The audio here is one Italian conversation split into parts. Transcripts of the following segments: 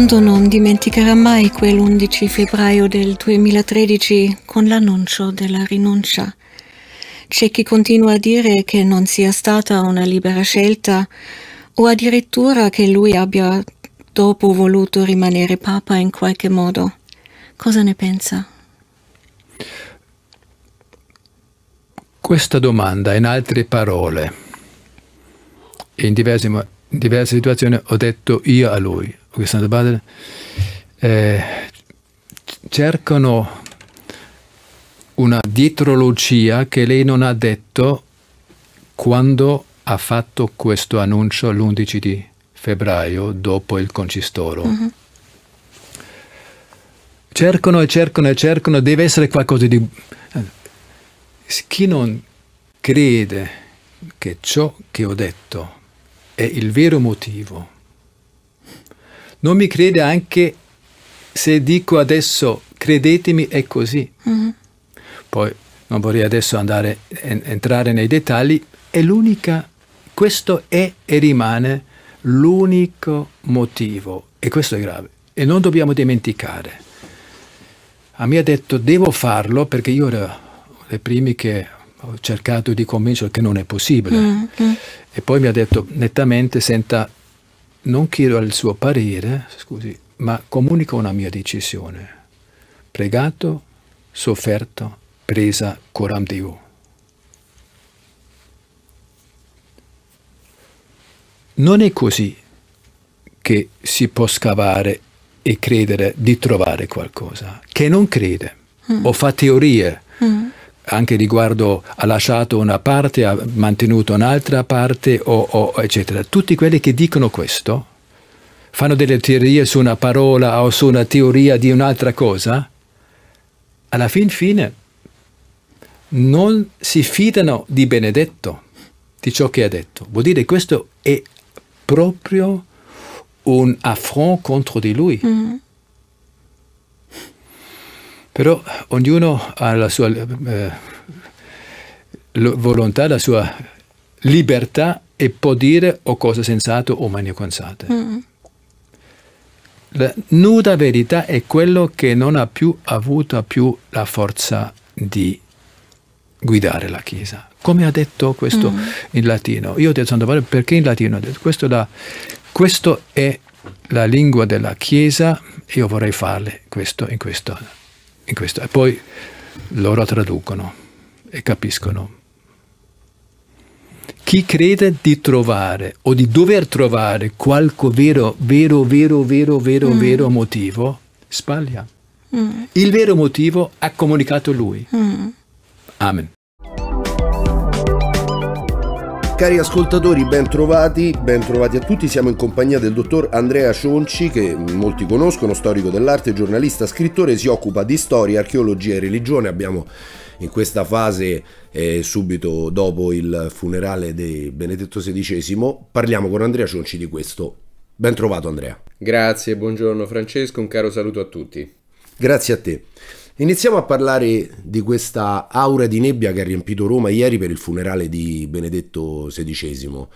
mondo non dimenticherà mai quell'11 febbraio del 2013 con l'annuncio della rinuncia. C'è chi continua a dire che non sia stata una libera scelta o addirittura che lui abbia dopo voluto rimanere papa in qualche modo. Cosa ne pensa? Questa domanda, in altre parole, in diverse, in diverse situazioni ho detto io a lui, Augustino de Badel, eh, cercano una dietrologia che lei non ha detto quando ha fatto questo annuncio l'11 di febbraio dopo il concistoro. Mm -hmm. Cercano e cercano e cercano, deve essere qualcosa di... Chi non crede che ciò che ho detto è il vero motivo non mi crede anche se dico adesso credetemi è così. Mm -hmm. Poi non vorrei adesso andare, en, entrare nei dettagli, è l'unica, questo è e rimane l'unico motivo e questo è grave e non dobbiamo dimenticare. A me ha detto devo farlo perché io ero le primi che ho cercato di convincere che non è possibile. Mm -hmm. E poi mi ha detto nettamente, senta, non chiedo il suo parere, scusi, ma comunico una mia decisione. Pregato, sofferto, presa coram Deo. Non è così che si può scavare e credere di trovare qualcosa. Che non crede mm. o fa teorie. Mm anche riguardo ha lasciato una parte, ha mantenuto un'altra parte, o, o, eccetera. Tutti quelli che dicono questo, fanno delle teorie su una parola o su una teoria di un'altra cosa, alla fin fine non si fidano di Benedetto, di ciò che ha detto. Vuol dire che questo è proprio un affront contro di lui. Mm -hmm. Però ognuno ha la sua eh, volontà, la sua libertà e può dire o cose sensate o maniaconsate. Mm. La nuda verità è quello che non ha più avuto più la forza di guidare la Chiesa. Come ha detto questo mm. in latino? Io ho detto Santo Padre perché in latino? ha detto, questo, la, questo è la lingua della Chiesa, io vorrei farle questo in questo e, questo. e poi loro traducono e capiscono. Chi crede di trovare o di dover trovare qualche vero, vero, vero, vero, vero, mm. vero motivo, sbaglia. Mm. Il vero motivo ha comunicato lui. Mm. Amen. Cari ascoltatori, ben trovati, ben trovati a tutti. Siamo in compagnia del dottor Andrea Cionci, che molti conoscono, storico dell'arte, giornalista, scrittore, si occupa di storia, archeologia e religione. Abbiamo in questa fase, eh, subito dopo il funerale di Benedetto XVI, parliamo con Andrea Cionci di questo. Ben trovato Andrea. Grazie, buongiorno Francesco, un caro saluto a tutti. Grazie a te. Iniziamo a parlare di questa aura di nebbia che ha riempito Roma ieri per il funerale di Benedetto XVI.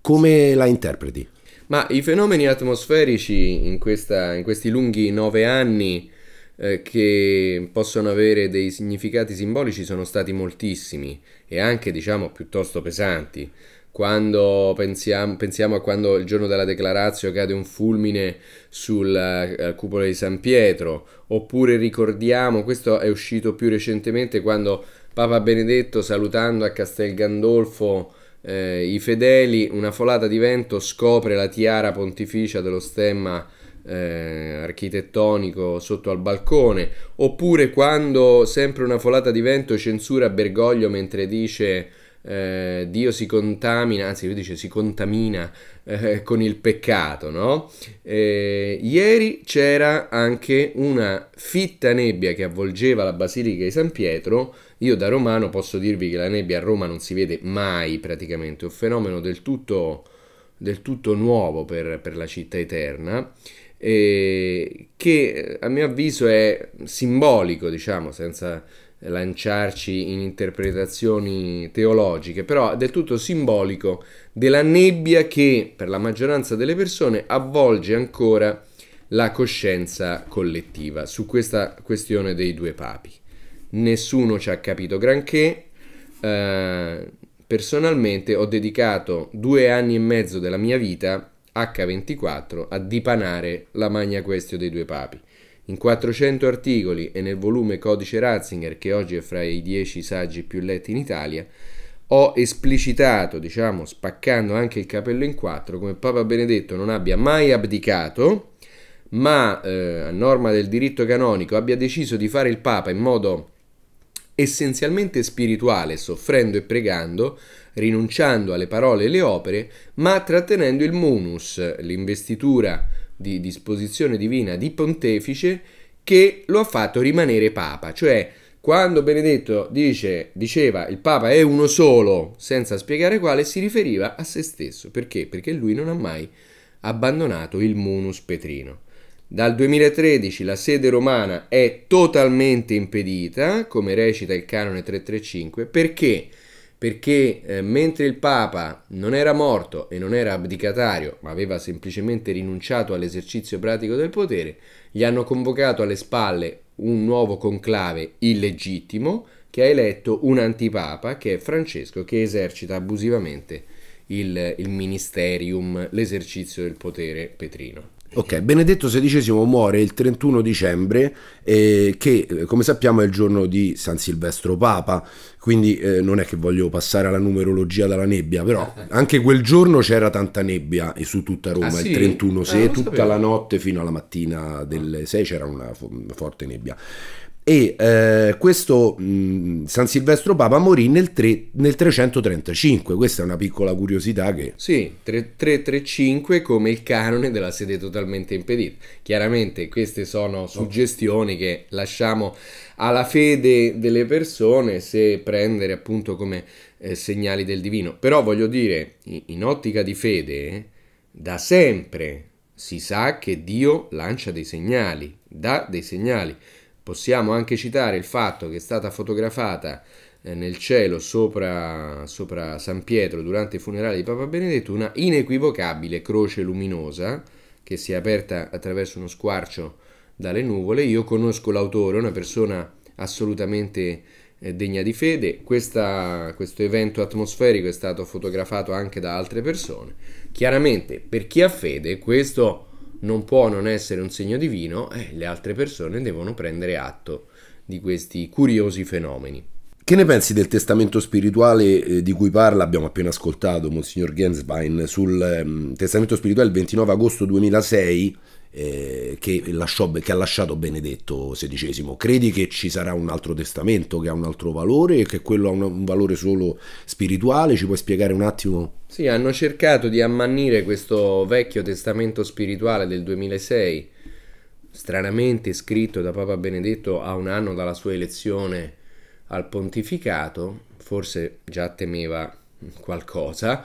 Come la interpreti? Ma i fenomeni atmosferici in, questa, in questi lunghi nove anni eh, che possono avere dei significati simbolici sono stati moltissimi e anche diciamo piuttosto pesanti quando pensiamo, pensiamo, a quando il giorno della declarazio cade un fulmine sulla eh, cupola di San Pietro, oppure ricordiamo, questo è uscito più recentemente quando Papa Benedetto salutando a Castel Gandolfo eh, i fedeli, una folata di vento scopre la tiara pontificia dello stemma eh, architettonico sotto al balcone, oppure quando sempre una folata di vento censura Bergoglio mentre dice eh, Dio si contamina, anzi lui dice si contamina eh, con il peccato, no? Eh, ieri c'era anche una fitta nebbia che avvolgeva la Basilica di San Pietro, io da romano posso dirvi che la nebbia a Roma non si vede mai praticamente, è un fenomeno del tutto, del tutto nuovo per, per la città eterna. Eh, che a mio avviso è simbolico, diciamo, senza lanciarci in interpretazioni teologiche, però del tutto simbolico della nebbia che per la maggioranza delle persone avvolge ancora la coscienza collettiva su questa questione dei due papi. Nessuno ci ha capito granché. Eh, personalmente ho dedicato due anni e mezzo della mia vita H24 a dipanare la magna questio dei due papi. In 400 articoli e nel volume Codice Ratzinger, che oggi è fra i 10 saggi più letti in Italia, ho esplicitato, diciamo, spaccando anche il capello in quattro, come Papa Benedetto non abbia mai abdicato, ma eh, a norma del diritto canonico abbia deciso di fare il Papa in modo essenzialmente spirituale, soffrendo e pregando, rinunciando alle parole e alle opere, ma trattenendo il munus, l'investitura di disposizione divina di pontefice che lo ha fatto rimanere papa, cioè quando Benedetto dice, diceva il papa è uno solo, senza spiegare quale, si riferiva a se stesso, perché? Perché lui non ha mai abbandonato il munus petrino. Dal 2013 la sede romana è totalmente impedita, come recita il canone 335, perché? perché eh, mentre il Papa non era morto e non era abdicatario, ma aveva semplicemente rinunciato all'esercizio pratico del potere, gli hanno convocato alle spalle un nuovo conclave illegittimo che ha eletto un antipapa che è Francesco che esercita abusivamente il, il ministerium, l'esercizio del potere petrino. Ok, Benedetto XVI muore il 31 dicembre, eh, che eh, come sappiamo è il giorno di San Silvestro Papa, quindi eh, non è che voglio passare alla numerologia dalla nebbia, però anche quel giorno c'era tanta nebbia su tutta Roma, ah, sì? il 31, eh, se eh, tutta sapevo. la notte fino alla mattina delle 6 c'era una forte nebbia e eh, questo mh, mm, San Silvestro Papa morì nel, tre, nel, 335, questa è una piccola curiosità che... Sì, 335 come il canone della sede totalmente impedita. Chiaramente queste sono suggestioni che lasciamo alla fede delle persone se prendere appunto come eh, segnali del divino. Però voglio dire, in, in ottica di fede, da sempre si sa che Dio lancia dei segnali, dà dei segnali. Possiamo anche citare il fatto che è stata fotografata eh, nel cielo sopra, sopra, San Pietro durante i funerali di Papa Benedetto una inequivocabile croce luminosa che si è aperta attraverso uno squarcio dalle nuvole. Io conosco l'autore, una persona assolutamente eh, degna di fede. Questa, questo evento atmosferico è stato fotografato anche da altre persone. Chiaramente, per chi ha fede, questo non può non essere un segno divino e eh, le altre persone devono prendere atto di questi curiosi fenomeni. Che ne pensi del testamento spirituale eh, di cui parla, abbiamo appena ascoltato Monsignor Gensbein, sul um, testamento spirituale del 29 agosto 2006 eh, che, lasciò, che, ha lasciato Benedetto XVI. Credi che ci sarà un altro testamento che ha un altro valore e che quello ha un, un valore solo spirituale? Ci puoi spiegare un attimo? Sì, hanno cercato di ammannire questo vecchio testamento spirituale del 2006, stranamente scritto da Papa Benedetto a un anno dalla sua elezione al pontificato, forse già temeva qualcosa,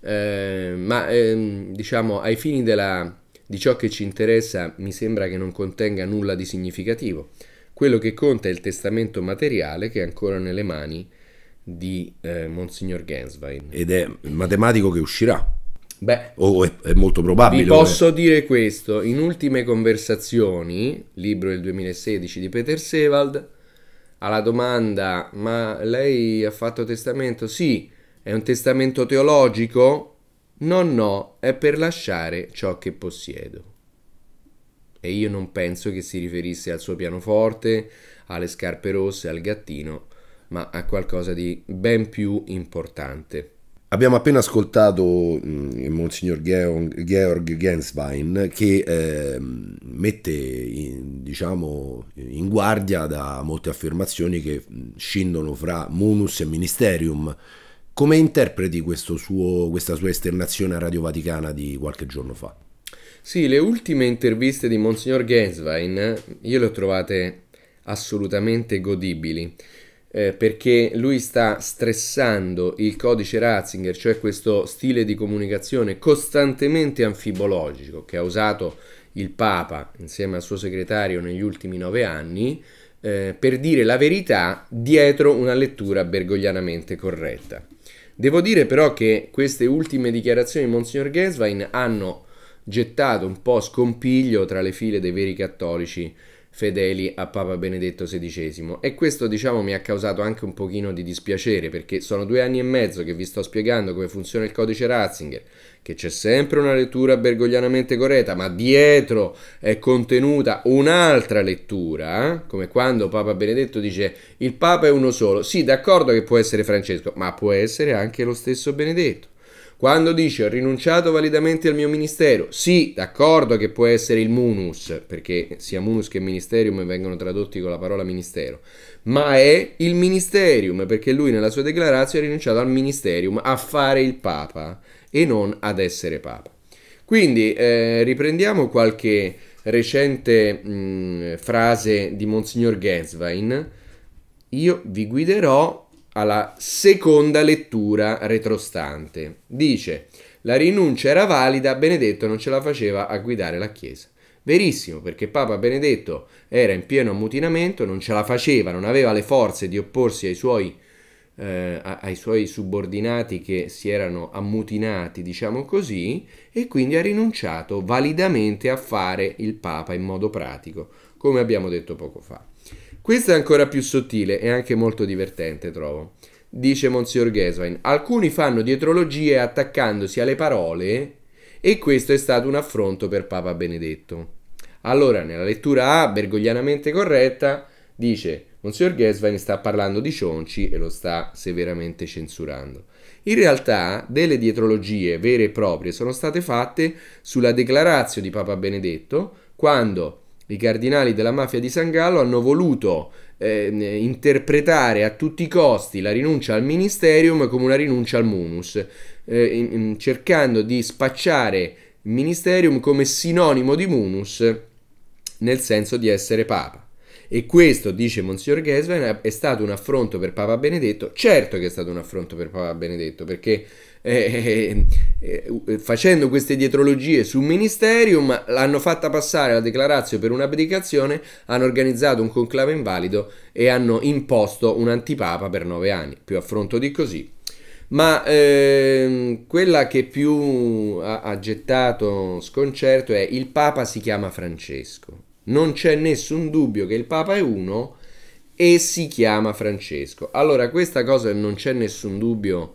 eh, ma ehm, diciamo ai fini della di ciò che ci interessa mi sembra che non contenga nulla di significativo. Quello che conta è il testamento materiale che è ancora nelle mani di eh, Monsignor Genswein. Ed è il matematico che uscirà. Beh, o è, è molto probabile. Vi posso è... dire questo, in Ultime Conversazioni, libro del 2016 di Peter Sewald, alla domanda, ma lei ha fatto testamento? Sì, è un testamento teologico? No, no, è per lasciare ciò che possiedo. E io non penso che si riferisse al suo pianoforte, alle scarpe rosse, al gattino, ma a qualcosa di ben più importante. Abbiamo appena ascoltato mh, mm, Monsignor Georg, Georg Genswein che eh, mette in, diciamo, in, guardia da molte affermazioni che mm, scindono fra munus e ministerium come interpreti suo, questa sua esternazione a Radio Vaticana di qualche giorno fa? Sì, le ultime interviste di Monsignor Genswein io le ho trovate assolutamente godibili. Eh, perché lui sta stressando il codice Ratzinger, cioè questo stile di comunicazione costantemente anfibologico che ha usato il Papa insieme al suo segretario negli ultimi nove anni eh, per dire la verità dietro una lettura bergoglianamente corretta. Devo dire però che queste ultime dichiarazioni di Monsignor Genswein hanno gettato un po' scompiglio tra le file dei veri cattolici fedeli a Papa Benedetto XVI e questo diciamo mi ha causato anche un pochino di dispiacere perché sono due anni e mezzo che vi sto spiegando come funziona il codice Ratzinger che c'è sempre una lettura bergoglianamente corretta ma dietro è contenuta un'altra lettura eh? come quando Papa Benedetto dice il Papa è uno solo sì d'accordo che può essere Francesco ma può essere anche lo stesso Benedetto quando dice ho rinunciato validamente al mio ministero, sì, d'accordo che può essere il munus, perché sia munus che ministerium vengono tradotti con la parola ministero, ma è il ministerium, perché lui nella sua declarazione ha rinunciato al ministerium, a fare il papa e non ad essere papa. Quindi eh, riprendiamo qualche recente mh, frase di Monsignor Genswein. Io vi guiderò alla seconda lettura retrostante. Dice, la rinuncia era valida, Benedetto non ce la faceva a guidare la Chiesa. Verissimo, perché Papa Benedetto era in pieno ammutinamento, non ce la faceva, non aveva le forze di opporsi ai suoi, eh, ai suoi subordinati che si erano ammutinati, diciamo così, e quindi ha rinunciato validamente a fare il Papa in modo pratico, come abbiamo detto poco fa. Questo è ancora più sottile e anche molto divertente, trovo. Dice Monsignor Geswein, alcuni fanno dietrologie attaccandosi alle parole e questo è stato un affronto per Papa Benedetto. Allora, nella lettura A, bergoglianamente corretta, dice Monsignor Geswein sta parlando di Cionci e lo sta severamente censurando. In realtà delle dietrologie vere e proprie sono state fatte sulla declarazione di Papa Benedetto quando i cardinali della mafia di San Gallo hanno voluto eh, interpretare a tutti i costi la rinuncia al ministerium come una rinuncia al munus, eh, in, cercando di spacciare ministerium come sinonimo di munus nel senso di essere papa. E questo, dice Monsignor Gesven, è stato un affronto per Papa Benedetto. Certo che è stato un affronto per Papa Benedetto, perché eh, eh, eh, eh, facendo queste dietrologie su Ministerium, l'hanno fatta passare la declarazione per un'abdicazione, hanno organizzato un conclave invalido e hanno imposto un antipapa per nove anni. Più affronto di così. Ma ehm, quella che più ha, ha gettato sconcerto è il Papa si chiama Francesco. Non c'è nessun dubbio che il Papa è uno e si chiama Francesco. Allora, questa cosa non c'è nessun dubbio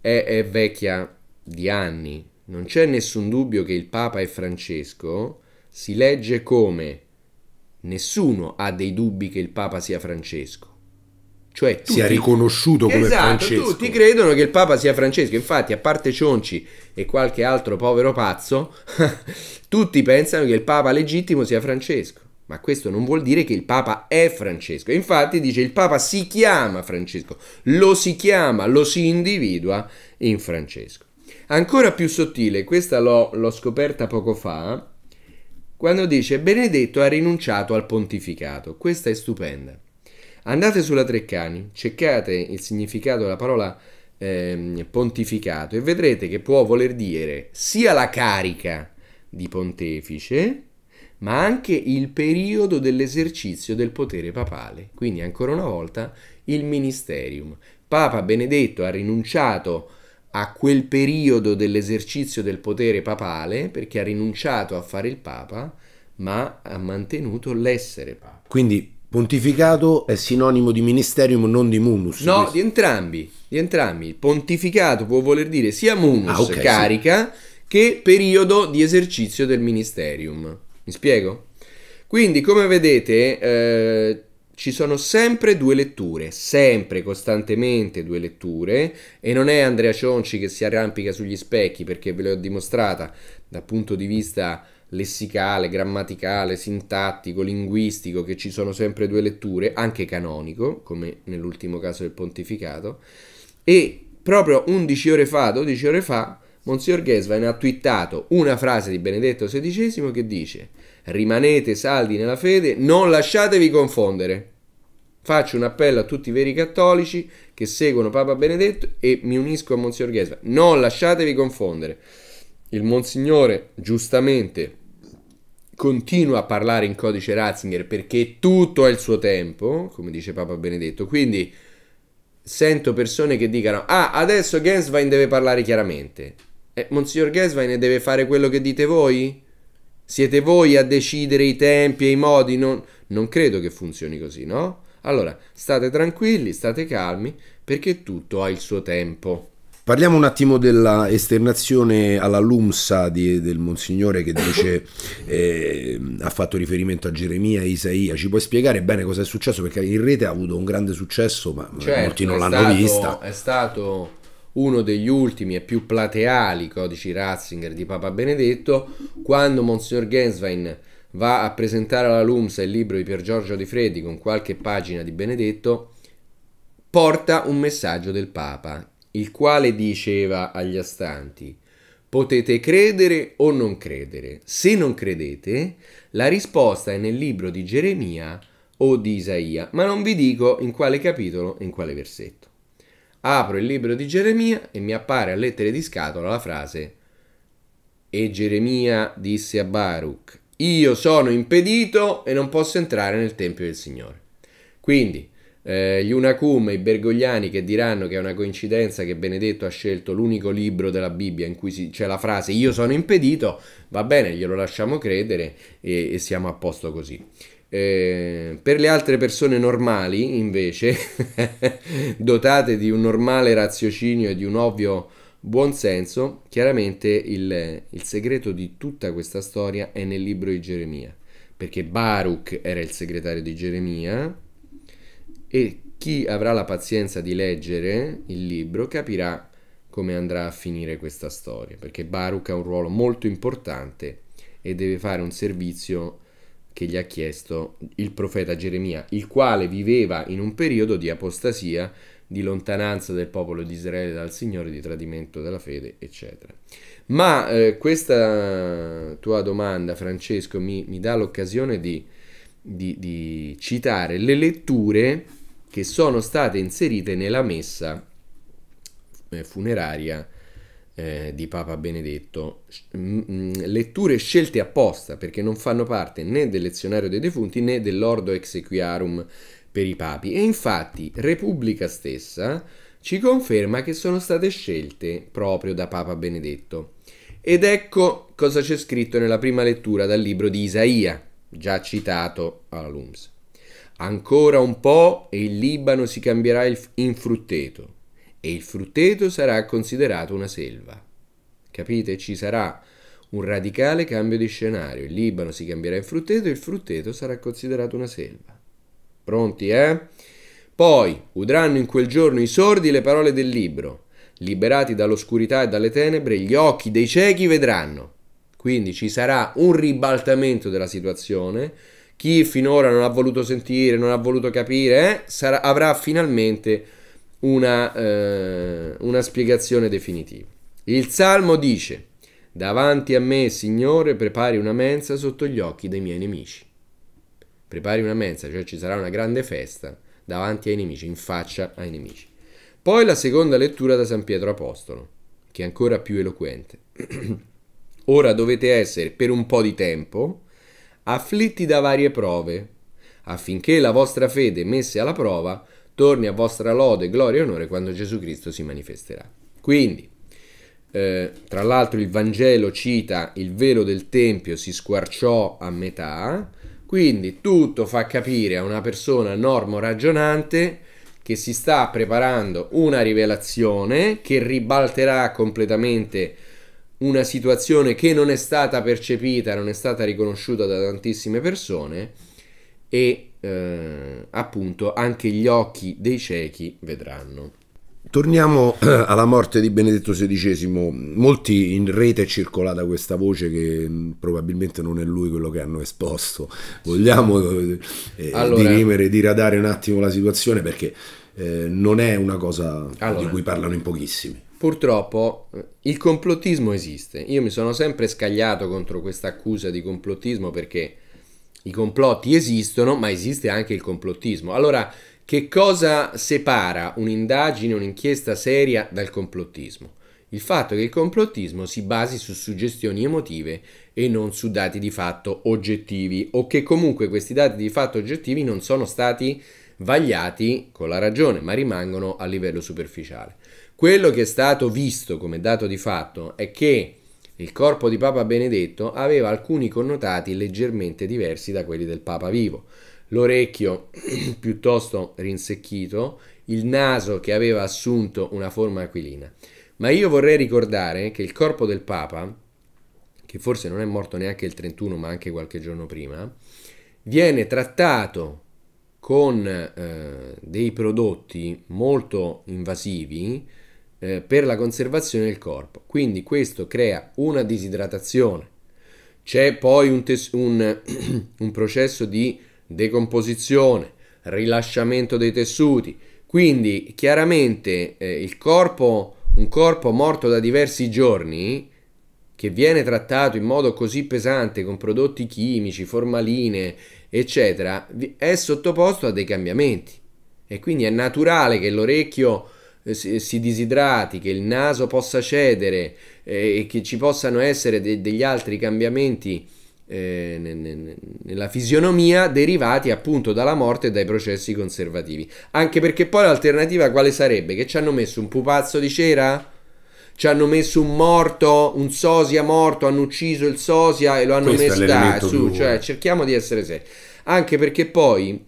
è, è vecchia di anni. Non c'è nessun dubbio che il Papa e Francesco si legge come nessuno ha dei dubbi che il Papa sia Francesco. Cioè, tutti, sia riconosciuto come esatto, Francesco. Tutti credono che il Papa sia Francesco. Infatti, a parte Cionci e qualche altro povero pazzo, tutti pensano che il Papa legittimo sia Francesco. Ma questo non vuol dire che il Papa è Francesco. Infatti dice il Papa si chiama Francesco, lo si chiama, lo si individua in Francesco. Ancora più sottile, questa l'ho, scoperta poco fa, quando dice Benedetto ha rinunciato al pontificato. Questa è stupenda. Andate sulla Treccani, cercate il significato della parola eh, pontificato e vedrete che può voler dire sia la carica di pontefice, ma anche il periodo dell'esercizio del potere papale, quindi ancora una volta il ministerium. Papa Benedetto ha rinunciato a quel periodo dell'esercizio del potere papale perché ha rinunciato a fare il papa, ma ha mantenuto l'essere papa. Quindi pontificato è sinonimo di ministerium, non di munus. No, di entrambi, di entrambi. Pontificato può voler dire sia munus, ah, okay, carica, sì. che periodo di esercizio del ministerium. Mi spiego? Quindi, come vedete, eh, ci sono sempre due letture, sempre, costantemente due letture, e non è Andrea Cionci che si arrampica sugli specchi, perché ve l'ho dimostrata dal punto di vista lessicale, grammaticale, sintattico, linguistico, che ci sono sempre due letture, anche canonico, come nell'ultimo caso del pontificato, e proprio 11 ore fa, 12 ore fa, Monsignor Gesvain ha twittato una frase di Benedetto XVI che dice rimanete saldi nella fede, non lasciatevi confondere. Faccio un appello a tutti i veri cattolici che seguono Papa Benedetto e mi unisco a Monsignor Gesvain. Non lasciatevi confondere. Il Monsignore giustamente continua a parlare in codice Ratzinger perché tutto è il suo tempo, come dice Papa Benedetto. Quindi sento persone che dicano: Ah, adesso Genswein deve parlare chiaramente. Eh, Monsignor Gesvain deve fare quello che dite voi? Siete voi a decidere i tempi e i modi? Non, non credo che funzioni così, no? Allora, state tranquilli, state calmi, perché tutto ha il suo tempo. Parliamo un attimo della esternazione alla LUMSA di, del Monsignore che dice eh, ha fatto riferimento a Geremia e Isaia. Ci puoi spiegare bene cosa è successo? Perché in rete ha avuto un grande successo, ma certo, molti non l'hanno stato, vista. È stato uno degli ultimi e più plateali codici Ratzinger di Papa Benedetto, quando Monsignor Genswein va a presentare alla LUMSA il libro di Pier Giorgio Di Freddi con qualche pagina di Benedetto, porta un messaggio del Papa, il quale diceva agli astanti Potete credere o non credere. Se non credete, la risposta è nel libro di Geremia o di Isaia, ma non vi dico in quale capitolo e in quale versetto. Apro il libro di Geremia e mi appare a lettere di scatola la frase E Geremia disse a Baruch, io sono impedito e non posso entrare nel Tempio del Signore. Quindi eh, gli Unacum e i Bergogliani che diranno che è una coincidenza che Benedetto ha scelto l'unico libro della Bibbia in cui c'è la frase io sono impedito, va bene, glielo lasciamo credere e, e siamo a posto così. Eh, per le altre persone normali, invece, dotate di un normale raziocinio e di un ovvio buonsenso, chiaramente il, il segreto di tutta questa storia è nel libro di Geremia, perché Baruch era il segretario di Geremia e chi avrà la pazienza di leggere il libro capirà come andrà a finire questa storia, perché Baruch ha un ruolo molto importante e deve fare un servizio che gli ha chiesto il profeta Geremia, il quale viveva in un periodo di apostasia, di lontananza del popolo di Israele dal Signore, di tradimento della fede, eccetera. Ma eh, questa tua domanda, Francesco, mi, mi dà l'occasione di, di, di citare le letture che sono state inserite nella messa eh, funeraria eh, di Papa Benedetto, mm, mm, letture scelte apposta perché non fanno parte né del lezionario dei defunti né dell'ordo exequiarum per i papi. E infatti Repubblica stessa ci conferma che sono state scelte proprio da Papa Benedetto. Ed ecco cosa c'è scritto nella prima lettura dal libro di Isaia, già citato alla Lums. Ancora un po' e il Libano si cambierà in frutteto e il frutteto sarà considerato una selva. Capite? Ci sarà un radicale cambio di scenario. Il Libano si cambierà in frutteto e il frutteto sarà considerato una selva. Pronti, eh? Poi udranno in quel giorno i sordi le parole del libro. Liberati dall'oscurità e dalle tenebre, gli occhi dei ciechi vedranno. Quindi ci sarà un ribaltamento della situazione. Chi finora non ha voluto sentire, non ha voluto capire, eh, sarà, avrà finalmente una, eh, una spiegazione definitiva. Il Salmo dice, davanti a me, Signore, prepari una mensa sotto gli occhi dei miei nemici. Prepari una mensa, cioè ci sarà una grande festa davanti ai nemici, in faccia ai nemici. Poi la seconda lettura da San Pietro Apostolo, che è ancora più eloquente. Ora dovete essere per un po' di tempo afflitti da varie prove, affinché la vostra fede messa alla prova torni a vostra lode, gloria e onore quando Gesù Cristo si manifesterà. Quindi, eh, tra l'altro il Vangelo cita il velo del Tempio si squarciò a metà, quindi tutto fa capire a una persona normo ragionante che si sta preparando una rivelazione che ribalterà completamente una situazione che non è stata percepita, non è stata riconosciuta da tantissime persone e eh, appunto anche gli occhi dei ciechi vedranno. Torniamo eh, alla morte di Benedetto XVI. Molti in rete è circolata questa voce che mm, probabilmente non è lui quello che hanno esposto. Vogliamo eh, eh, allora, dirimere, diradare un attimo la situazione perché eh, non è una cosa allora, di cui parlano in pochissimi. Purtroppo eh, il complottismo esiste. Io mi sono sempre scagliato contro questa accusa di complottismo perché i complotti esistono, ma esiste anche il complottismo. Allora, che cosa separa un'indagine, un'inchiesta seria dal complottismo? Il fatto che il complottismo si basi su suggestioni emotive e non su dati di fatto oggettivi o che comunque questi dati di fatto oggettivi non sono stati vagliati con la ragione ma rimangono a livello superficiale. Quello che è stato visto come dato di fatto è che il corpo di Papa Benedetto aveva alcuni connotati leggermente diversi da quelli del Papa vivo. L'orecchio piuttosto rinsecchito, il naso che aveva assunto una forma aquilina. Ma io vorrei ricordare che il corpo del Papa, che forse non è morto neanche il 31 ma anche qualche giorno prima, viene trattato con eh, dei prodotti molto invasivi eh, per la conservazione del corpo. Quindi questo crea una disidratazione. C'è poi un, tes- un, un processo di decomposizione, rilasciamento dei tessuti. Quindi chiaramente eh, il corpo, un corpo morto da diversi giorni, che viene trattato in modo così pesante con prodotti chimici, formaline, eccetera, è sottoposto a dei cambiamenti. E quindi è naturale che l'orecchio eh, si disidrati, che il naso possa cedere eh, e che ci possano essere de degli altri cambiamenti eh, ne ne nella fisionomia derivati appunto dalla morte e dai processi conservativi. Anche perché poi l'alternativa quale sarebbe? Che ci hanno messo un pupazzo di cera? Ci hanno messo un morto, un sosia morto, hanno ucciso il sosia e lo hanno Questo messo da su, cioè cerchiamo di essere seri. Anche perché poi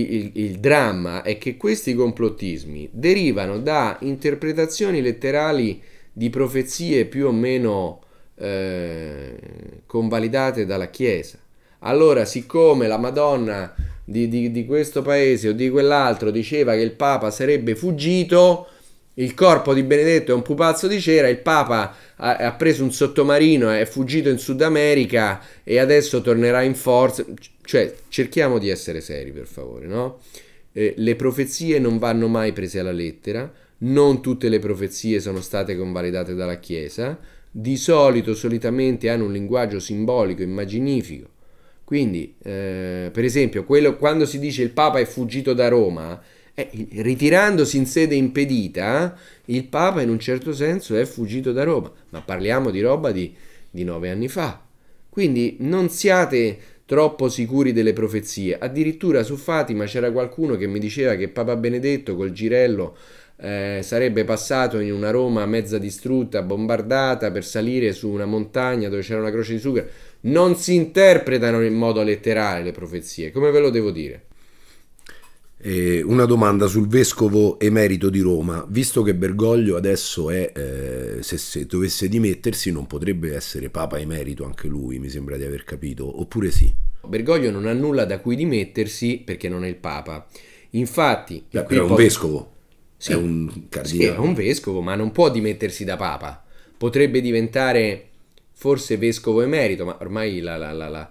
il, il, dramma è che questi complottismi derivano da interpretazioni letterali di profezie più o meno eh, convalidate dalla Chiesa. Allora, siccome la Madonna di, di, di questo paese o di quell'altro diceva che il Papa sarebbe fuggito, il corpo di Benedetto è un pupazzo di cera, il Papa ha, ha preso un sottomarino, è fuggito in Sud America e adesso tornerà in forza. Cioè, cerchiamo di essere seri, per favore, no? Eh, le profezie non vanno mai prese alla lettera, non tutte le profezie sono state convalidate dalla Chiesa, di solito, solitamente hanno un linguaggio simbolico, immaginifico. Quindi, eh, per esempio, quello, quando si dice il Papa è fuggito da Roma, eh, ritirandosi in sede impedita, il Papa in un certo senso è fuggito da Roma, ma parliamo di roba di, di nove anni fa. Quindi non siate troppo sicuri delle profezie. Addirittura su Fatima c'era qualcuno che mi diceva che Papa Benedetto col girello eh, sarebbe passato in una Roma mezza distrutta, bombardata, per salire su una montagna dove c'era una croce di sughero. Non si interpretano in modo letterale le profezie, come ve lo devo dire. Eh, una domanda sul vescovo emerito di Roma, visto che Bergoglio adesso è, eh, se, se, dovesse dimettersi, non potrebbe essere papa emerito anche lui, mi sembra di aver capito, oppure sì? Bergoglio non ha nulla da cui dimettersi perché non è il papa. Infatti... Beh, però è un vescovo, sì, è un cardinale. Sì, è un vescovo, ma non può dimettersi da papa. Potrebbe diventare forse vescovo emerito, ma ormai la, la, la, la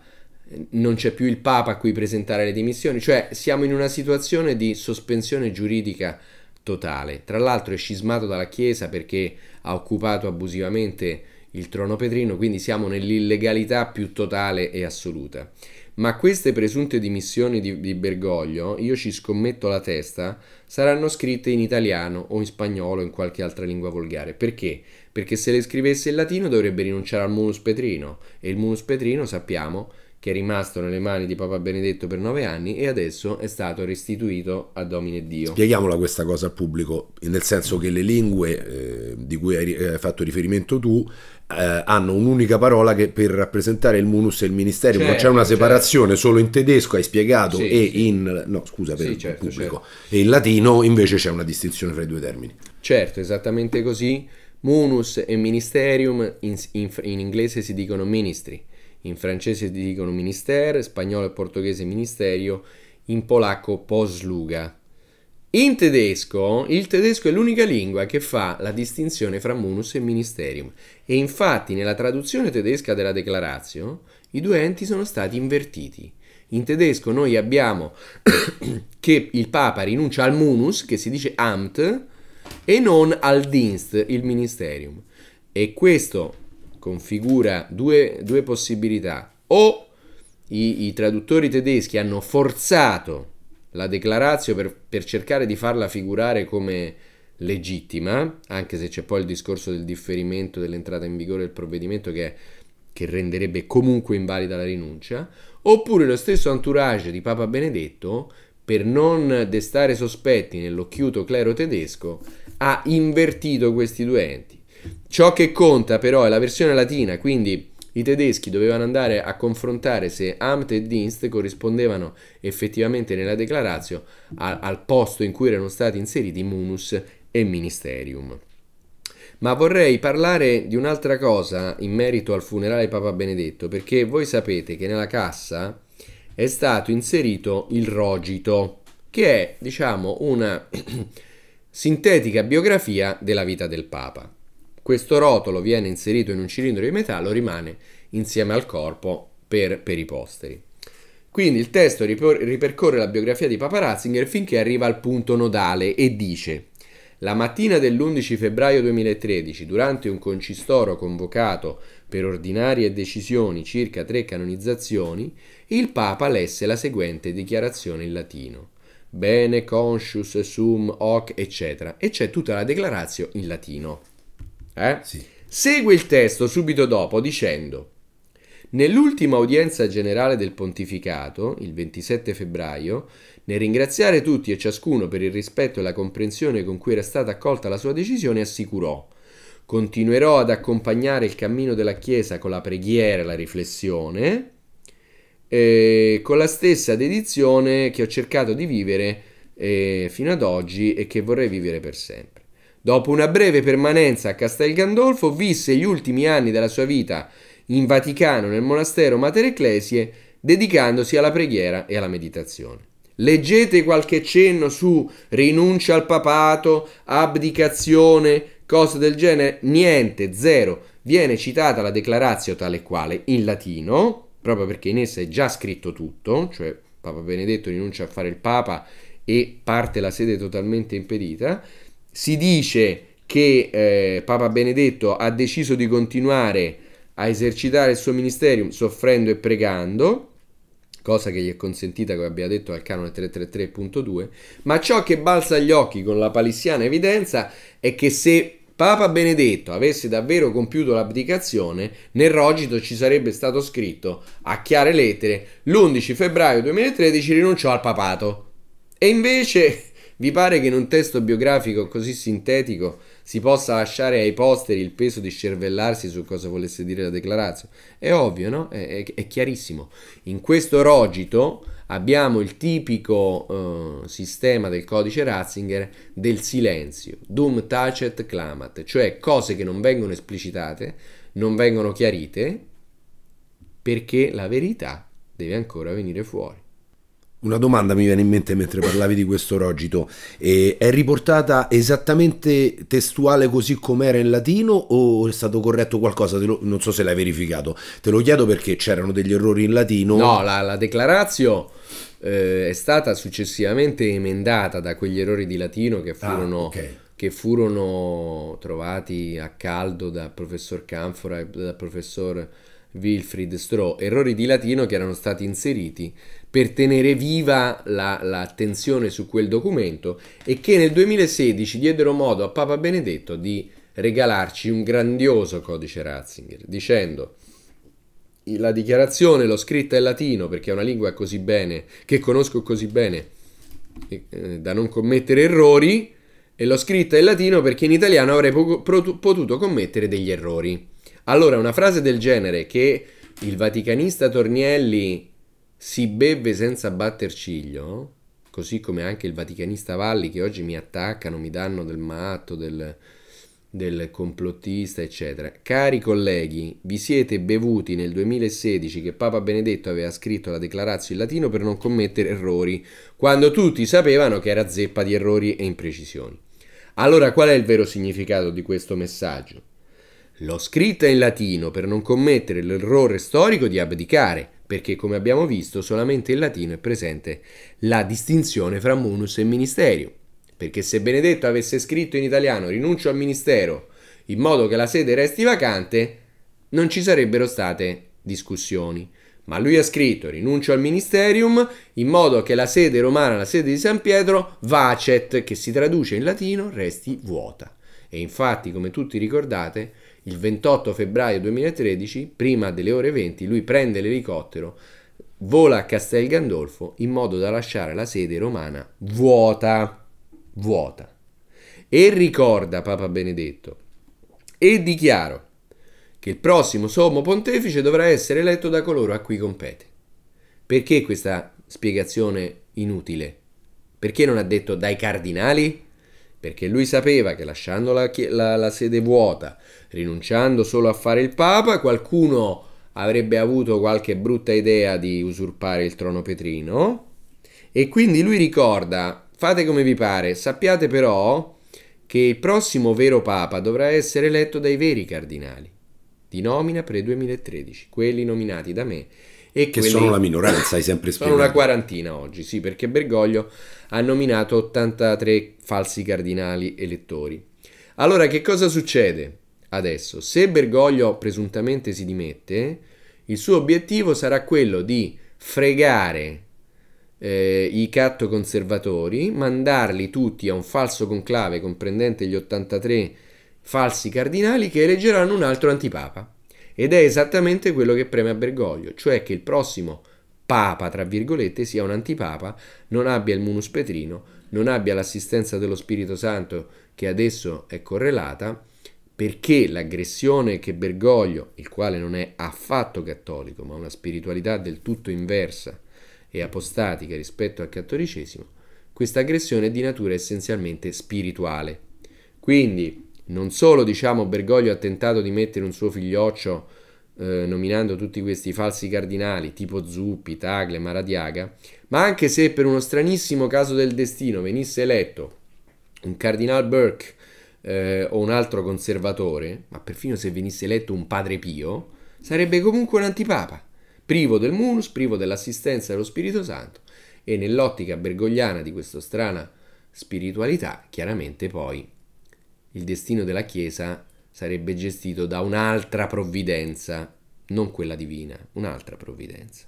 non c'è più il Papa a cui presentare le dimissioni, cioè siamo in una situazione di sospensione giuridica totale. Tra l'altro è scismato dalla Chiesa perché ha occupato abusivamente il trono petrino, quindi siamo nell'illegalità più totale e assoluta. Ma queste presunte dimissioni di, di, Bergoglio, io ci scommetto la testa, saranno scritte in italiano o in spagnolo o in qualche altra lingua volgare. Perché? Perché se le scrivesse in latino dovrebbe rinunciare al munus petrino e il munus petrino sappiamo che è rimasto nelle mani di Papa Benedetto per nove anni e adesso è stato restituito a Domine Dio. Spieghiamola questa cosa al pubblico, nel senso che le lingue eh, di cui hai, fatto riferimento tu eh, hanno un'unica parola che per rappresentare il munus e il ministerium, certo, non c'è una certo. separazione certo. solo in tedesco, hai spiegato, sì, e sì. in no, scusa per sì, certo, pubblico, certo. e in latino invece c'è una distinzione fra i due termini. Certo, esattamente così. Munus e ministerium in, in, in inglese si dicono ministri in francese dicono ministère, in spagnolo e portoghese ministerio, in polacco posluga. In tedesco, il tedesco è l'unica lingua che fa la distinzione fra munus e ministerium e infatti nella traduzione tedesca della declarazio i due enti sono stati invertiti. In tedesco noi abbiamo che il Papa rinuncia al munus, che si dice amt, e non al dienst, il ministerium. E questo configura due, due possibilità. O i, i, traduttori tedeschi hanno forzato la declarazio per, per cercare di farla figurare come legittima, anche se c'è poi il discorso del differimento dell'entrata in vigore del provvedimento che che renderebbe comunque invalida la rinuncia, oppure lo stesso entourage di Papa Benedetto, per non destare sospetti nell'occhiuto clero tedesco, ha invertito questi due enti. Ciò che conta però è la versione latina, quindi i tedeschi dovevano andare a confrontare se Amt e Dienst corrispondevano effettivamente nella declarazio al, al posto in cui erano stati inseriti Munus e Ministerium. Ma vorrei parlare di un'altra cosa in merito al funerale di Papa Benedetto, perché voi sapete che nella cassa è stato inserito il rogito, che è, diciamo, una sintetica biografia della vita del Papa. Questo rotolo viene inserito in un cilindro di metallo, e rimane insieme al corpo per, per i posteri. Quindi il testo ripercorre la biografia di Papa Ratzinger finché arriva al punto nodale e dice la mattina dell'11 febbraio 2013, durante un concistoro convocato per ordinarie decisioni circa tre canonizzazioni, il Papa lesse la seguente dichiarazione in latino. Bene conscius sum hoc eccetera, e c'è tutta la declarazio in latino. Eh? Sì. Segue il testo subito dopo dicendo Nell'ultima udienza generale del pontificato, il 27 febbraio, nel ringraziare tutti e ciascuno per il rispetto e la comprensione con cui era stata accolta la sua decisione, assicurò Continuerò ad accompagnare il cammino della Chiesa con la preghiera e la riflessione, eh, con la stessa dedizione che ho cercato di vivere eh, fino ad oggi e che vorrei vivere per sempre. Dopo una breve permanenza a Castel Gandolfo, visse gli ultimi anni della sua vita in Vaticano nel monastero Mater Ecclesie, dedicandosi alla preghiera e alla meditazione. Leggete qualche cenno su rinuncia al papato, abdicazione, cose del genere, niente, zero. Viene citata la declarazio tale quale in latino, proprio perché in essa è già scritto tutto, cioè Papa Benedetto rinuncia a fare il papa e parte la sede totalmente impedita si dice che eh, Papa Benedetto ha deciso di continuare a esercitare il suo ministerio soffrendo e pregando, cosa che gli è consentita, come abbiamo detto, al canone 333.2, ma ciò che balza agli occhi con la palissiana evidenza è che se Papa Benedetto avesse davvero compiuto l'abdicazione, nel rogito ci sarebbe stato scritto a chiare lettere l'11 febbraio 2013 rinunciò al papato. E invece vi pare che in un testo biografico così sintetico si possa lasciare ai posteri il peso di scervellarsi su cosa volesse dire la dichiarazione? È ovvio, no? È, è, è, chiarissimo. In questo rogito abbiamo il tipico eh, sistema del codice Ratzinger del silenzio, dum tacet clamat, cioè cose che non vengono esplicitate, non vengono chiarite, perché la verità deve ancora venire fuori. Una domanda mi viene in mente mentre parlavi di questo rogito. Eh, è riportata esattamente testuale così com'era in latino o è stato corretto qualcosa? Lo, non so se l'hai verificato. Te lo chiedo perché c'erano degli errori in latino. No, la, la declarazio eh, è stata successivamente emendata da quegli errori di latino che ah, furono... Ah, okay che furono trovati a caldo dal professor Canfora e dal professor Wilfried Stroh, errori di latino che erano stati inseriti per tenere viva la, l'attenzione su quel documento e che nel 2016 diedero modo a Papa Benedetto di regalarci un grandioso codice Ratzinger dicendo la dichiarazione l'ho scritta in latino perché è una lingua così bene che conosco così bene eh, da non commettere errori e l'ho scritta in latino perché in italiano avrei potuto commettere degli errori. Allora, una frase del genere che il vaticanista Tornielli si beve senza batter ciglio, così come anche il Vaticanista Valli che oggi mi attaccano, mi danno del matto, del, del complottista, eccetera. Cari colleghi, vi siete bevuti nel 2016 che Papa Benedetto aveva scritto la declarazione in latino per non commettere errori, quando tutti sapevano che era zeppa di errori e imprecisioni. Allora qual è il vero significato di questo messaggio? L'ho scritta in latino per non commettere l'errore storico di abdicare, perché come abbiamo visto solamente in latino è presente la distinzione fra munus e ministerium. Perché se Benedetto avesse scritto in italiano rinuncio al ministero in modo che la sede resti vacante, non ci sarebbero state discussioni. Ma lui ha scritto rinuncio al ministerium in modo che la sede romana, la sede di San Pietro, vacet, che si traduce in latino, resti vuota. E infatti, come tutti ricordate, il 28 febbraio 2013, prima delle ore 20, lui prende l'elicottero, vola a Castel Gandolfo in modo da lasciare la sede romana vuota, vuota. E ricorda Papa Benedetto e dichiaro che il prossimo sommo pontefice dovrà essere eletto da coloro a cui compete. Perché questa spiegazione inutile? Perché non ha detto dai cardinali? perché lui sapeva che lasciando la, la, la, sede vuota, rinunciando solo a fare il Papa, qualcuno avrebbe avuto qualche brutta idea di usurpare il trono petrino. E quindi lui ricorda, fate come vi pare, sappiate però che il prossimo vero Papa dovrà essere eletto dai veri cardinali, di nomina pre 2013, quelli nominati da me e che quelli... sono la minoranza, hai sempre spiegato. Sono una quarantina oggi, sì, perché Bergoglio ha nominato 83 falsi cardinali elettori. Allora, che cosa succede adesso? Se Bergoglio presuntamente si dimette, il suo obiettivo sarà quello di fregare eh, i catto conservatori, mandarli tutti a un falso conclave comprendente gli 83 falsi cardinali che eleggeranno un altro antipapa. Ed è esattamente quello che preme a Bergoglio, cioè che il prossimo papa, tra virgolette, sia un antipapa, non abbia il munus petrino, non abbia l'assistenza dello Spirito Santo che adesso è correlata, perché l'aggressione che Bergoglio, il quale non è affatto cattolico, ma una spiritualità del tutto inversa e apostatica rispetto al cattolicesimo, questa aggressione è di natura essenzialmente spirituale. Quindi non solo, diciamo, Bergoglio ha tentato di mettere un suo figlioccio eh, nominando tutti questi falsi cardinali tipo Zuppi, Tagle, Maradiaga, ma anche se per uno stranissimo caso del destino venisse eletto un cardinal Burke eh, o un altro conservatore, ma perfino se venisse eletto un padre Pio, sarebbe comunque un antipapa, privo del munus, privo dell'assistenza dello Spirito Santo e nell'ottica bergogliana di questa strana spiritualità, chiaramente poi il destino della Chiesa sarebbe gestito da un'altra provvidenza, non quella divina, un'altra provvidenza.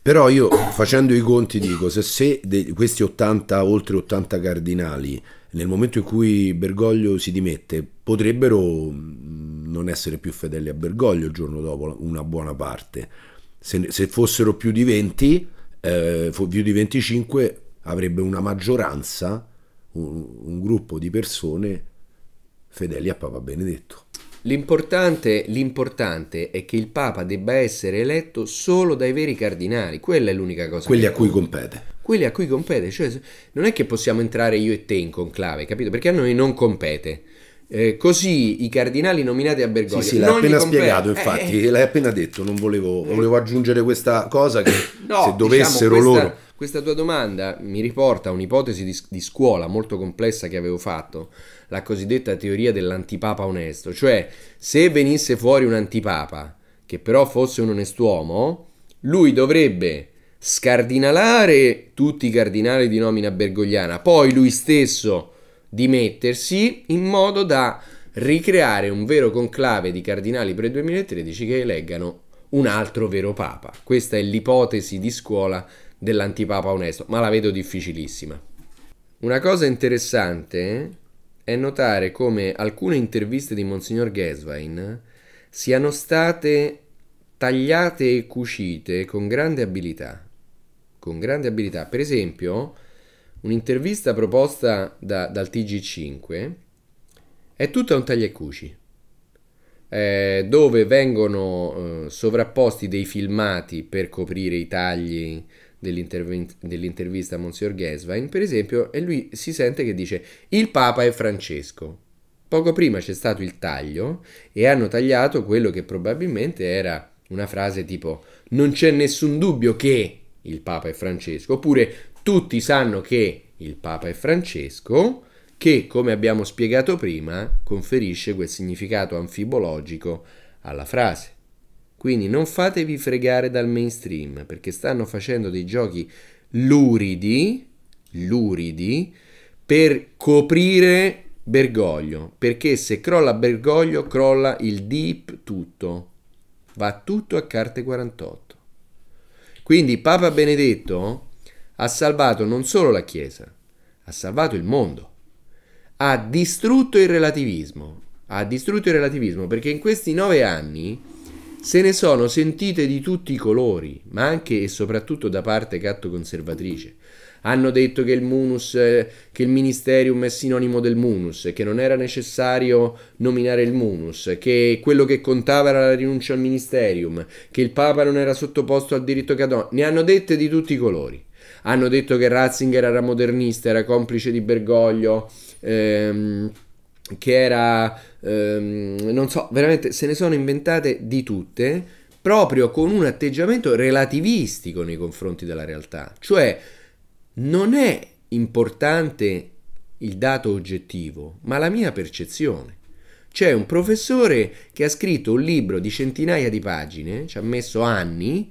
Però io facendo i conti dico, se, se de, questi 80, oltre 80 cardinali, nel momento in cui Bergoglio si dimette, potrebbero mm, non essere più fedeli a Bergoglio il giorno dopo, una buona parte. Se, se fossero più di 20, eh, più di 25, avrebbe una maggioranza, un, un gruppo di persone fedeli a Papa Benedetto. L'importante, l'importante, è che il Papa debba essere eletto solo dai veri cardinali, quella è l'unica cosa. Quelli a cui compete. Quelli a cui compete, cioè non è che possiamo entrare io e te in conclave, capito? Perché a noi non compete. Eh, così i cardinali nominati a Bergoglio. Sì, sì, l'hai appena spiegato, eh, infatti, eh, l'hai appena detto. Non volevo, volevo eh. aggiungere questa cosa che no, se diciamo, dovessero diciamo, questa, loro. Questa tua domanda mi riporta a un'ipotesi di, di, scuola molto complessa che avevo fatto, la cosiddetta teoria dell'antipapa onesto. Cioè, se venisse fuori un antipapa che però fosse un onest'uomo, lui dovrebbe scardinalare tutti i cardinali di nomina bergogliana, poi lui stesso dimettersi in modo da ricreare un vero conclave di cardinali pre 2013 che eleggano un altro vero papa. Questa è l'ipotesi di scuola dell'antipapa onesto, ma la vedo difficilissima. Una cosa interessante è notare come alcune interviste di Monsignor Gesvain siano state tagliate e cucite con grande abilità. Con grande abilità. Per esempio, Un'intervista proposta da, dal TG5 è tutta un tagliacuci, eh, dove vengono eh, sovrapposti dei filmati per coprire i tagli dell'intervista a Monsignor Gesvain, per esempio, e lui si sente che dice il Papa è Francesco. Poco prima c'è stato il taglio e hanno tagliato quello che probabilmente era una frase tipo non c'è nessun dubbio che il Papa è Francesco, oppure tutti sanno che il Papa è Francesco, che, come abbiamo spiegato prima, conferisce quel significato anfibologico alla frase. Quindi non fatevi fregare dal mainstream, perché stanno facendo dei giochi luridi, luridi, per coprire Bergoglio, perché se crolla Bergoglio crolla il deep tutto, va tutto a carte 48. Quindi Papa Benedetto ha salvato non solo la Chiesa, ha salvato il mondo, ha distrutto il relativismo, ha distrutto il relativismo perché in questi nove anni se ne sono sentite di tutti i colori, ma anche e soprattutto da parte catto conservatrice. Hanno detto che il munus, eh, che il ministerium è sinonimo del munus, che non era necessario nominare il munus, che quello che contava era la rinuncia al ministerium, che il papa non era sottoposto al diritto canonico. Ne hanno dette di tutti i colori hanno detto che Ratzinger era modernista, era complice di Bergoglio, ehm, che era... Ehm, non so, veramente se ne sono inventate di tutte, proprio con un atteggiamento relativistico nei confronti della realtà. Cioè, non è importante il dato oggettivo, ma la mia percezione. C'è un professore che ha scritto un libro di centinaia di pagine, ci ha messo anni,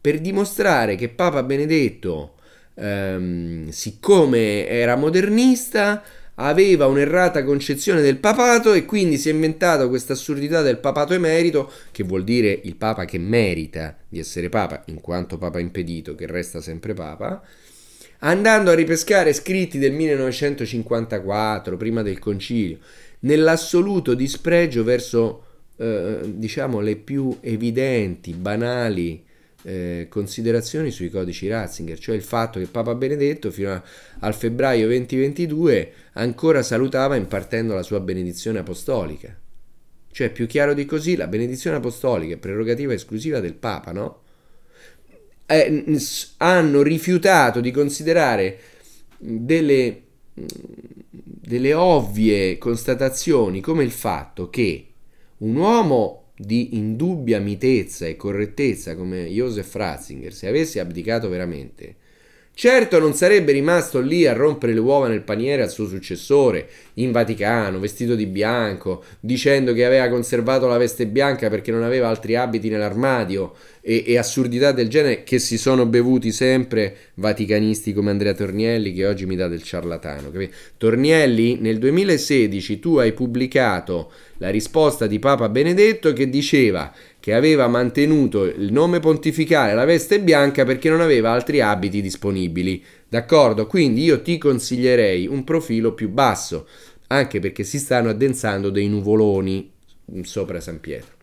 per dimostrare che Papa Benedetto ehm, siccome era modernista, aveva un'errata concezione del papato e quindi si è inventato questa assurdità del papato emerito, che vuol dire il papa che merita di essere papa, in quanto papa impedito, che resta sempre papa, andando a ripescare scritti del 1954, prima del concilio, nell'assoluto dispregio verso, eh, diciamo, le più evidenti, banali eh, considerazioni sui codici Ratzinger, cioè il fatto che Papa Benedetto fino a, al febbraio 2022 ancora salutava impartendo la sua benedizione apostolica. Cioè, più chiaro di così, la benedizione apostolica è prerogativa esclusiva del Papa, no? Eh, hanno rifiutato di considerare delle, delle ovvie constatazioni come il fatto che un uomo di indubbia mitezza e correttezza come Joseph Ratzinger, se avesse abdicato veramente, Certo non sarebbe rimasto lì a rompere le uova nel paniere al suo successore, in Vaticano, vestito di bianco, dicendo che aveva conservato la veste bianca perché non aveva altri abiti nell'armadio e, e assurdità del genere che si sono bevuti sempre vaticanisti come Andrea Tornielli che oggi mi dà del ciarlatano. Capito? Tornielli nel 2016 tu hai pubblicato la risposta di Papa Benedetto che diceva che aveva mantenuto il nome pontificale la veste bianca perché non aveva altri abiti disponibili. D'accordo? Quindi io ti consiglierei un profilo più basso, anche perché si stanno addensando dei nuvoloni sopra San Pietro.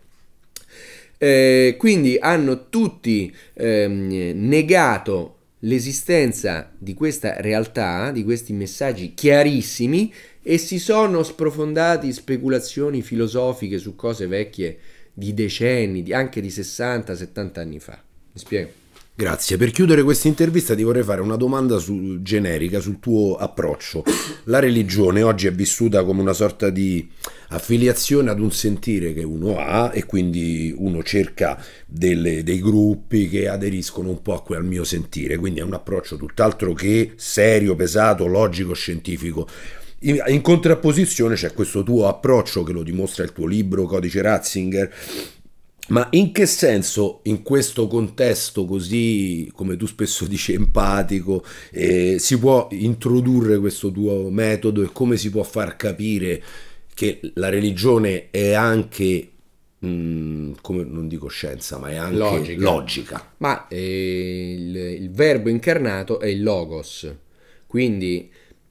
Eh, quindi hanno tutti ehm, negato l'esistenza di questa realtà, di questi messaggi chiarissimi e si sono sprofondati speculazioni filosofiche su cose vecchie di decenni, di, anche di 60-70 anni fa. Mi spiego? Grazie. Per chiudere questa intervista ti vorrei fare una domanda su, generica sul tuo approccio. La religione oggi è vissuta come una sorta di affiliazione ad un sentire che uno ha e quindi uno cerca delle, dei gruppi che aderiscono un po' a quel mio sentire, quindi è un approccio tutt'altro che serio, pesato, logico, scientifico. In, in contrapposizione c'è questo tuo approccio che lo dimostra il tuo libro Codice Ratzinger, ma in che senso in questo contesto così, come tu spesso dici, empatico, eh, si può introdurre questo tuo metodo e come si può far capire che la religione è anche, mh, mm, come non dico scienza, ma è anche logica? logica. Ma eh, il, il verbo incarnato è il logos, quindi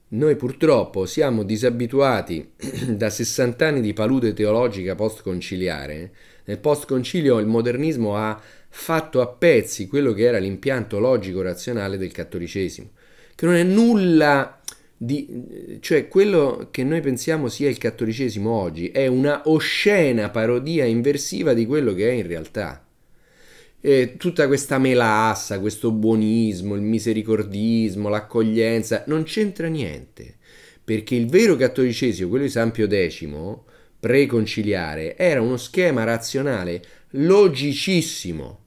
noi purtroppo siamo disabituati da 60 anni di palude teologica postconciliare. Nel postconcilio il modernismo ha fatto a pezzi quello che era l'impianto logico-razionale del cattolicesimo, che non è nulla di... cioè quello che noi pensiamo sia il cattolicesimo oggi è una oscena parodia inversiva di quello che è in realtà eh, tutta questa melassa, questo buonismo, il misericordismo, l'accoglienza, non c'entra niente, perché il vero cattolicesimo, quello di San Pio X, preconciliare, era uno schema razionale logicissimo.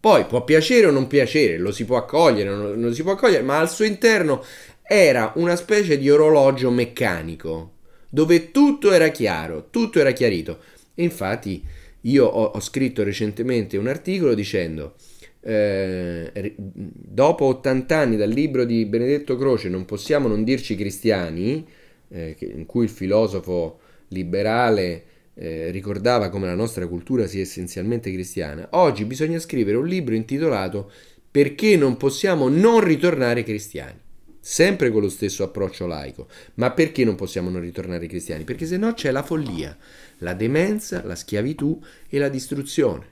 Poi può piacere o non piacere, lo si può accogliere o non lo si può accogliere, ma al suo interno era una specie di orologio meccanico, dove tutto era chiaro, tutto era chiarito. E infatti io ho, ho scritto recentemente un articolo dicendo eh, dopo 80 anni dal libro di Benedetto Croce non possiamo non dirci cristiani, eh, in cui il filosofo liberale eh, ricordava come la nostra cultura sia essenzialmente cristiana, oggi bisogna scrivere un libro intitolato Perché non possiamo non ritornare cristiani. Sempre con lo stesso approccio laico. Ma perché non possiamo non ritornare cristiani? Perché se no c'è la follia la demenza, la schiavitù e la distruzione.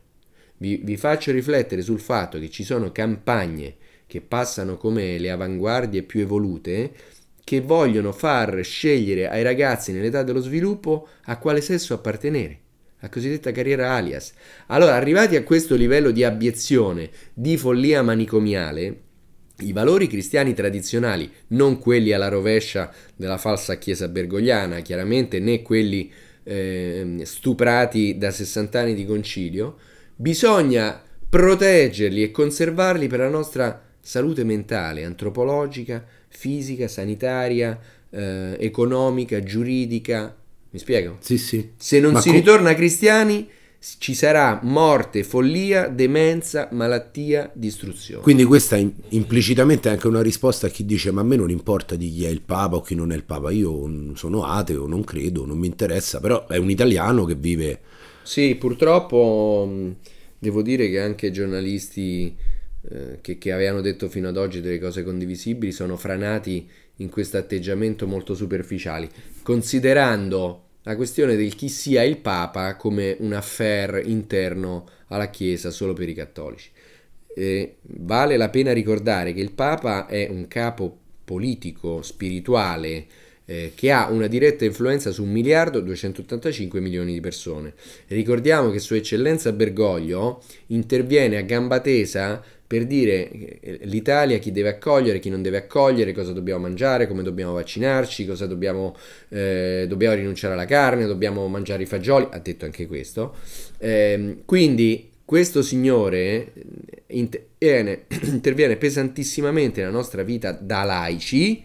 Vi, vi faccio riflettere sul fatto che ci sono campagne che passano come le avanguardie più evolute eh, che vogliono far scegliere ai ragazzi nell'età dello sviluppo a quale sesso appartenere la cosiddetta carriera alias. Allora, arrivati a questo livello di abiezione, di follia manicomiale, i valori cristiani tradizionali, non quelli alla rovescia della falsa chiesa bergogliana, chiaramente, né quelli eh, stuprati da 60 anni di concilio, bisogna proteggerli e conservarli per la nostra salute mentale, antropologica, fisica, sanitaria, eh, economica, giuridica. Mi spiego? Sì, sì. Se non Ma si ritorna cristiani, ci sarà morte, follia, demenza, malattia, distruzione. Quindi questa in, implicitamente è anche una risposta a chi dice ma a me non importa di chi è il Papa o chi non è il Papa, io sono ateo, non credo, non mi interessa, però è un italiano che vive... Sì, purtroppo devo dire che anche giornalisti eh, che, che avevano detto fino ad oggi delle cose condivisibili sono franati in questo atteggiamento molto superficiali, considerando la questione del chi sia il Papa come un affair interno alla Chiesa solo per i cattolici. E vale la pena ricordare che il Papa è un capo politico, spirituale, eh, che ha una diretta influenza su 1 miliardo 285 milioni di persone. Ricordiamo che Sua Eccellenza Bergoglio interviene a gamba tesa per dire eh, l'Italia, chi deve accogliere, chi non deve accogliere, cosa dobbiamo mangiare, come dobbiamo vaccinarci, cosa dobbiamo, eh, dobbiamo rinunciare alla carne, dobbiamo mangiare i fagioli, ha detto anche questo. Eh, quindi questo signore eh, interviene, interviene pesantissimamente nella nostra vita da laici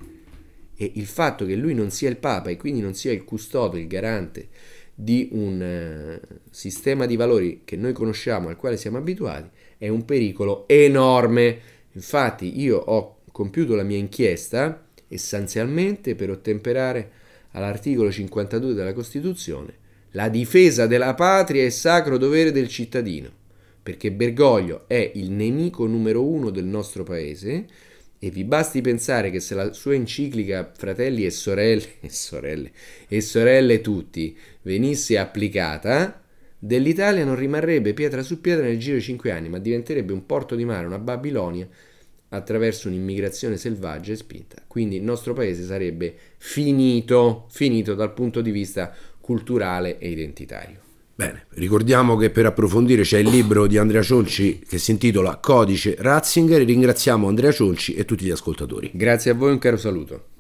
e il fatto che lui non sia il Papa e quindi non sia il custode, il garante di un eh, sistema di valori che noi conosciamo, al quale siamo abituati, è un pericolo enorme. Infatti io ho compiuto la mia inchiesta essenzialmente per ottemperare all'articolo 52 della Costituzione. La difesa della patria è sacro dovere del cittadino, perché Bergoglio è il nemico numero uno del nostro paese e vi basti pensare che se la sua enciclica Fratelli e sorelle, e sorelle, e sorelle tutti venisse applicata, dell'Italia non rimarrebbe pietra su pietra nel giro di cinque anni, ma diventerebbe un porto di mare, una Babilonia, attraverso un'immigrazione selvaggia e spinta. Quindi il nostro paese sarebbe finito, finito dal punto di vista culturale e identitario. Bene, ricordiamo che per approfondire c'è il libro di Andrea Cionci che si intitola Codice Ratzinger. Ringraziamo Andrea Cionci e tutti gli ascoltatori. Grazie a voi, un caro saluto.